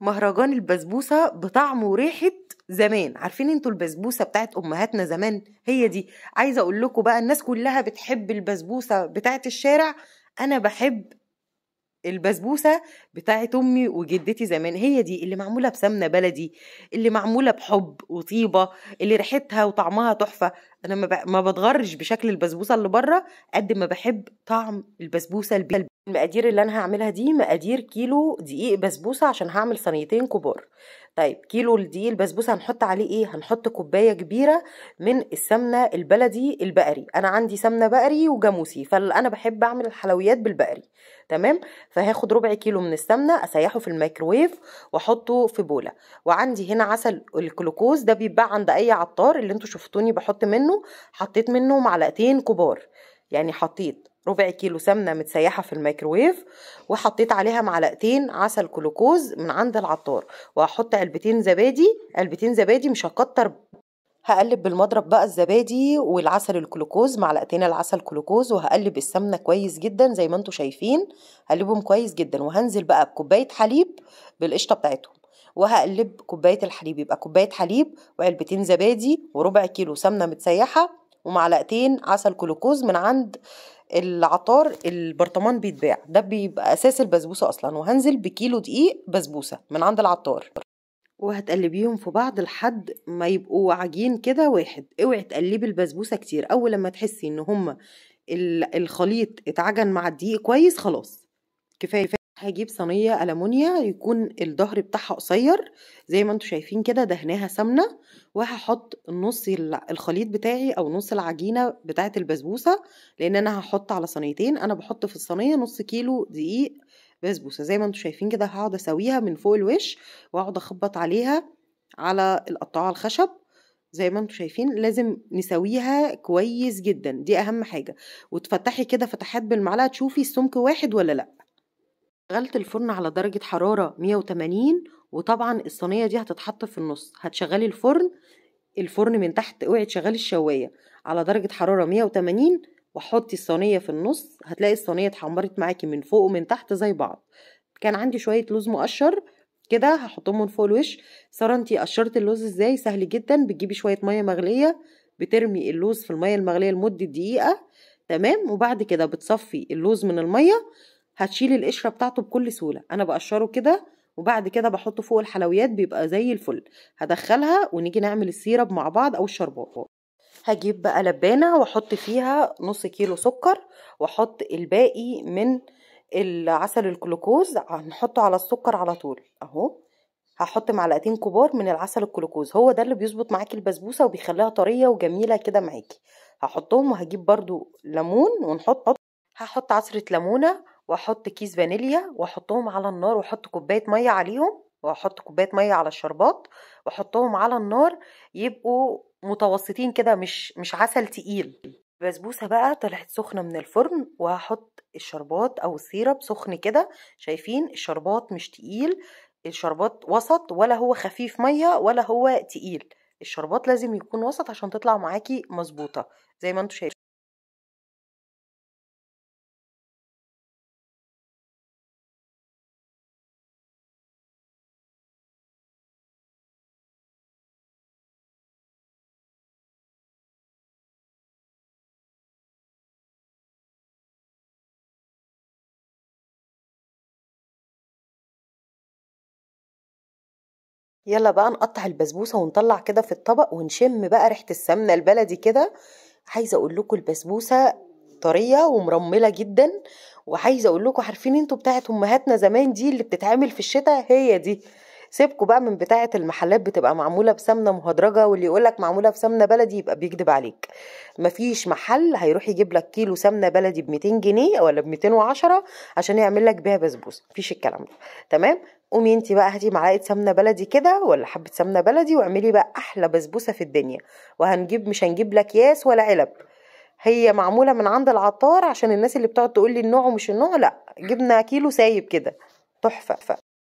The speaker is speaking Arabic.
مهرجان البسبوسة بطعم وريحة زمان عارفين انتوا البسبوسة بتاعت أمهاتنا زمان هي دي عايزة أقول لكم بقى الناس كلها بتحب البسبوسة بتاعت الشارع أنا بحب البسبوسة بتاعه امي وجدتي زمان هي دي اللي معموله بسمنه بلدي اللي معموله بحب وطيبه اللي ريحتها وطعمها تحفه انا ما, ما بتغرش بشكل البسبوسه اللي بره قد ما بحب طعم البسبوسه البلدي المقادير اللي انا هعملها دي مقادير كيلو دقيق بسبوسه عشان هعمل صينيتين كبار طيب كيلو الدقيق البسبوسه هنحط عليه ايه هنحط كوبايه كبيره من السمنه البلدي البقري انا عندي سمنه بقري وجاموسي فانا بحب اعمل الحلويات بالبقري تمام فهاخد ربع كيلو من السمنة السمنه اسيحه في الميكروويف واحطه في بوله وعندي هنا عسل الجلوكوز ده بيتباع عند اي عطار اللي انتوا شفتوني بحط منه حطيت منه معلقتين كبار يعني حطيت ربع كيلو سمنه متسيحه في الميكروويف وحطيت عليها معلقتين عسل كلوكوز من عند العطار وهحط علبتين زبادي علبتين زبادي مش هكتر هقلب بالمضرب بقى الزبادي والعسل الكلوكوز معلقتين العسل الكلوكوز وهقلب السمنه كويس جدا زي ما انتم شايفين هقلبهم كويس جدا وهنزل بقى بكوبايه حليب بالقشطه بتاعتهم وهقلب كوبايه الحليب يبقى كوبايه حليب وعلبتين زبادي وربع كيلو سمنه متسيحه ومعلقتين عسل كلوكوز من عند العطار البرطمان بيتباع ده بيبقى اساس البسبوسه اصلا وهنزل بكيلو دقيق بسبوسه من عند العطار وهتقلبيهم في بعض لحد ما يبقوا عجين كده واحد اوعي تقلبي البسبوسه كتير اول لما تحسي ان هما الخليط اتعجن مع الدقيق كويس خلاص كفايه هجيب صينيه ألمونيا يكون الظهر بتاعها قصير زي ما انتم شايفين كده دهناها سمنه وهحط نص الخليط بتاعي او نص العجينه بتاعه البسبوسه لان انا هحط على صينيتين انا بحط في الصينيه نص كيلو دقيق بسبوسه زي ما انتم شايفين كده هقعد اسويها من فوق الوش واقعد اخبط عليها على القطاعه الخشب زي ما انتم شايفين لازم نسويها كويس جدا دي اهم حاجه وتفتحي كده فتحات بالمعلقه تشوفي السمك واحد ولا لا شغلت الفرن على درجه حراره 180 وطبعا الصينيه دي هتتحط في النص هتشغلي الفرن الفرن من تحت اوعي تشغلي الشوايه على درجه حراره 180 وحطي الصينية في النص هتلاقي الصينية اتحمرت معاكي من فوق ومن تحت زي بعض كان عندي شوية لوز مقشر كده هحطهم من فوق الوش سارة انتي قشرت اللوز ازاي سهل جدا بتجيبي شوية مية مغلية بترمي اللوز في المية المغلية لمدة دقيقة تمام وبعد كده بتصفي اللوز من المية هتشيلي القشرة بتاعته بكل سهولة انا بقشره كده وبعد كده بحطه فوق الحلويات بيبقى زي الفل هدخلها ونيجي نعمل السيرب مع بعض او الشربات هجيب بقى لبانة واحط فيها نص كيلو سكر واحط الباقي من العسل الجلوكوز هنحطه على السكر على طول اهو هحط معلقتين كبار من العسل الجلوكوز هو ده اللي بيظبط معاكي البسبوسه وبيخليها طريه وجميله كده معاكي هحطهم وهجيب برضو ليمون ونحط هحط عصره ليمونه واحط كيس فانيليا واحطهم على النار واحط كوبايه ميه عليهم واحط كوبايه ميه على الشربات واحطهم على النار يبقوا متوسطين كده مش مش عسل تقيل بسبوسه بقى طلعت سخنه من الفرن وهحط الشربات او السيرب سخن كده شايفين الشربات مش تقيل الشربات وسط ولا هو خفيف ميه ولا هو تقيل الشربات لازم يكون وسط عشان تطلع معاكي مظبوطه زي ما انتوا شايفين يلا بقى نقطع البسبوسة ونطلع كده في الطبق ونشم بقى ريحة السمنة البلدي كده عايزة أقول لكم البسبوسة طرية ومرملة جدا وعايزة أقول لكم عارفين انتوا بتاعت أمهاتنا زمان دي اللي بتتعمل في الشتاء هي دي سيبكوا بقى من بتاعه المحلات بتبقى معموله بسمنه مهدرجه واللي يقولك معموله بسمنه بلدي يبقى بيكذب عليك مفيش محل هيروح يجيب لك كيلو سمنه بلدي ب 200 جنيه ولا ب 210 عشان يعمل لك بيها بسبوسه مفيش الكلام ده تمام قومي انت بقى هاتي معلقه سمنه بلدي كده ولا حبه سمنه بلدي واعملي بقى احلى بسبوسه في الدنيا وهنجيب مش هنجيب ياس ولا علب هي معموله من عند العطار عشان الناس اللي بتقعد تقول لي النوع ومش النوع لا جبنا كيلو سايب كده تحفه